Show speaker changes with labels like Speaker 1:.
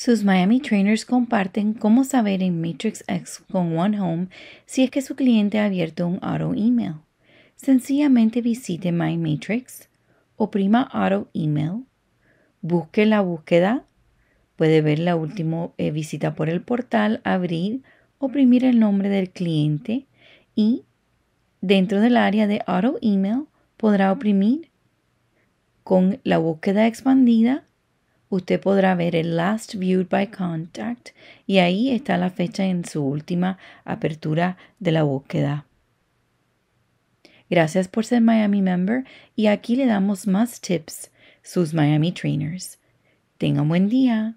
Speaker 1: Sus Miami Trainers comparten cómo saber en Matrix X con One Home si es que su cliente ha abierto un auto email. Sencillamente visite My Matrix, oprima auto email, busque la búsqueda, puede ver la última eh, visita por el portal, abrir, oprimir el nombre del cliente y dentro del área de auto email podrá oprimir con la búsqueda expandida usted podrá ver el Last Viewed by Contact y ahí está la fecha en su última apertura de la búsqueda. Gracias por ser Miami Member y aquí le damos más tips, sus Miami Trainers. Tenga un buen día.